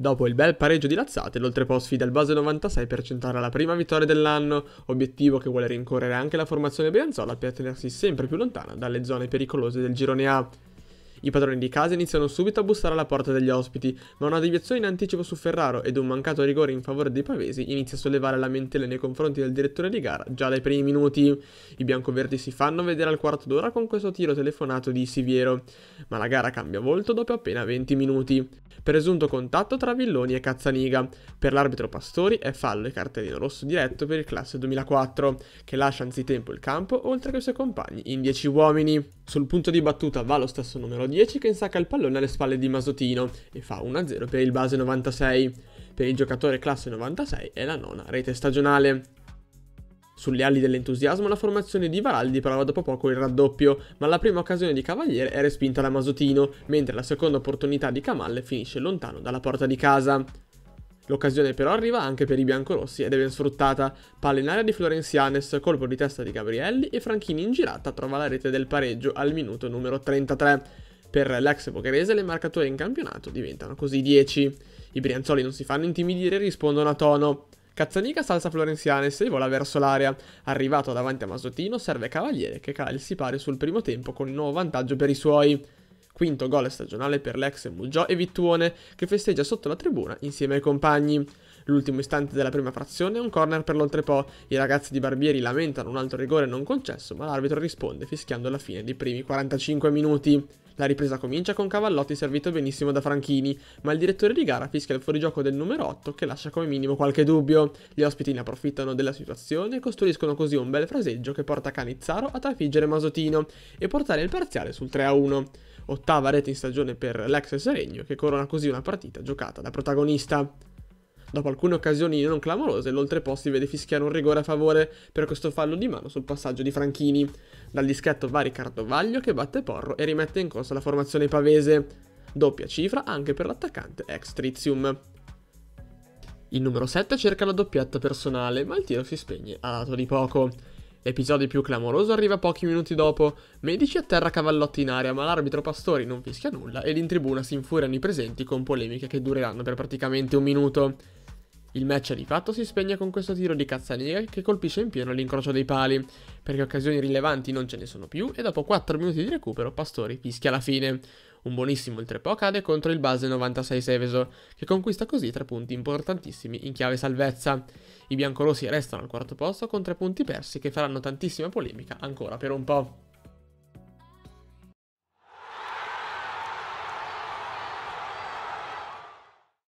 Dopo il bel pareggio di Lazzate, l'Oltrepo sfida il Base 96 per centrare la prima vittoria dell'anno, obiettivo che vuole rincorrere anche la formazione Brianzola per tenersi sempre più lontana dalle zone pericolose del girone A. I padroni di casa iniziano subito a bussare alla porta degli ospiti, ma una deviazione in anticipo su Ferraro ed un mancato rigore in favore dei pavesi inizia a sollevare lamentele nei confronti del direttore di gara già dai primi minuti. I biancoverdi si fanno vedere al quarto d'ora con questo tiro telefonato di Siviero, ma la gara cambia volto dopo appena 20 minuti. Presunto contatto tra Villoni e Cazzaniga. Per l'arbitro Pastori è fallo e cartellino rosso diretto per il classe 2004, che lascia anzitempo il campo oltre che i suoi compagni in 10 uomini. Sul punto di battuta va lo stesso numero 10 che insacca il pallone alle spalle di Masotino e fa 1-0 per il base 96. Per il giocatore classe 96 è la nona rete stagionale. Sulle ali dell'entusiasmo la formazione di Varaldi prova dopo poco il raddoppio, ma la prima occasione di Cavaliere è respinta da Masotino, mentre la seconda opportunità di Camalle finisce lontano dalla porta di casa. L'occasione però arriva anche per i biancorossi ed è ben sfruttata. Palla in area di Florenzianes, colpo di testa di Gabrielli e Franchini in girata trova la rete del pareggio al minuto numero 33. Per l'ex Pocherese le marcature in campionato diventano così 10. I brianzoli non si fanno intimidire e rispondono a tono. Cazzanica salsa florenziana e se vola verso l'area. Arrivato davanti a Masottino serve Cavaliere che cala il sipario sul primo tempo con il nuovo vantaggio per i suoi. Quinto gol stagionale per l'ex Mugiò e Vittuone che festeggia sotto la tribuna insieme ai compagni. L'ultimo istante della prima frazione è un corner per l'oltrepo. I ragazzi di Barbieri lamentano un altro rigore non concesso ma l'arbitro risponde fischiando la fine dei primi 45 minuti. La ripresa comincia con Cavallotti servito benissimo da Franchini, ma il direttore di gara fischia il fuorigioco del numero 8 che lascia come minimo qualche dubbio. Gli ospiti ne approfittano della situazione e costruiscono così un bel fraseggio che porta Canizzaro a trafiggere Masotino e portare il parziale sul 3-1. Ottava rete in stagione per l'ex Seregno che corona così una partita giocata da protagonista. Dopo alcune occasioni non clamorose, l'oltreposti vede fischiare un rigore a favore per questo fallo di mano sul passaggio di Franchini. Dal dischetto va Riccardo Vaglio che batte Porro e rimette in corsa la formazione pavese. Doppia cifra anche per l'attaccante ex Trizium. Il numero 7 cerca la doppietta personale, ma il tiro si spegne a lato di poco. L'episodio più clamoroso arriva pochi minuti dopo. Medici atterra cavallotti in aria, ma l'arbitro Pastori non fischia nulla ed in tribuna si infuriano i presenti con polemiche che dureranno per praticamente un minuto. Il match di fatto si spegne con questo tiro di Cazzaniga che colpisce in pieno l'incrocio dei pali, perché occasioni rilevanti non ce ne sono più e dopo 4 minuti di recupero Pastori fischia la fine. Un buonissimo il 3-po cade contro il base 96 Seveso, che conquista così tre punti importantissimi in chiave salvezza. I biancorossi restano al quarto posto con tre punti persi che faranno tantissima polemica ancora per un po'.